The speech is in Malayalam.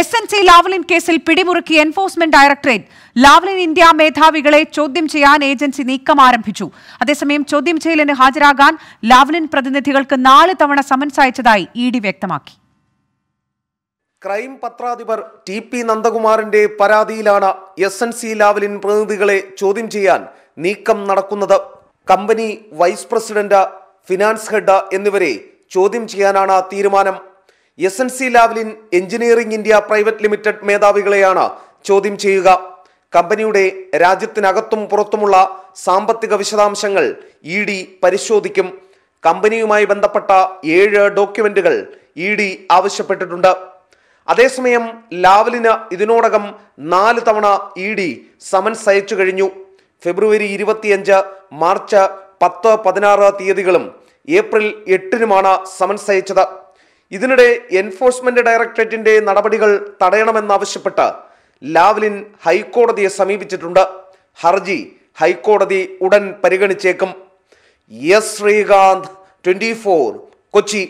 എസ് എൻ സി ലാവ്ലിൻ കേസിൽ പിടിമുറുക്കി എൻഫോഴ്സ്മെന്റ് ഡയറക്ടറേറ്റ് ലാവ്ലിൻ ഇന്ത്യ മേധാവികളെ ചോദ്യം ചെയ്യാൻ ഏജൻസി നീക്കം ആരംഭിച്ചു അതേസമയം ചോദ്യം ചെയ്യലിന് ഹാജരാകാൻ ലാവ്ലിൻ പ്രതിനിധികൾക്ക് നാല് തവണ സമൻസ് അയച്ചതായി ഇ ഡി വ്യക്തമാക്കി ക്രൈം പത്രാധിപർ ടി പി നന്ദകുമാറിന്റെ പരാതിയിലാണ് എസ് എൻ സി ലാവ്ലിൻ പ്രതിനിധികളെ ചോദ്യം ചെയ്യാൻ നീക്കം നടക്കുന്നത് company vice president finance head എന്നിവരെ ചോദ്യം ചെയ്യാനാണ് തീരുമാനം S N C Lavalin engineering India private limited മേധാവികളെയാണ് ചോദ്യം ചെയ്യുക കമ്പനിയുടെ രാജ്യത്തിനകത്തും പുറത്തുമുള്ള സാമ്പത്തിക വിശദാംശങ്ങൾ ഇ e ഡി പരിശോധിക്കും കമ്പനിയുമായി ബന്ധപ്പെട്ട ഏഴ് ഡോക്യുമെന്റുകൾ ഇ e ഡി ആവശ്യപ്പെട്ടിട്ടുണ്ട് അതേസമയം ലാവലിന് ഇതിനോടകം നാല് തവണ ഇ ഡി സമൻസ് അയച്ചു കഴിഞ്ഞു ഫെബ്രുവരി ഇരുപത്തിയഞ്ച് മാർച്ച് പത്ത് പതിനാറ് തീയതികളും ഏപ്രിൽ എട്ടിനുമാണ് സമൻസ് അയച്ചത് ഇതിനിടെ എൻഫോഴ്സ്മെന്റ് ഡയറക്ടറേറ്റിന്റെ നടപടികൾ തടയണമെന്നാവശ്യപ്പെട്ട് ലാവ്ലിൻ ഹൈക്കോടതിയെ സമീപിച്ചിട്ടുണ്ട് ഹർജി ഹൈക്കോടതി ഉടൻ പരിഗണിച്ചേക്കും എസ് ശ്രീകാന്ത് ട്വന്റി കൊച്ചി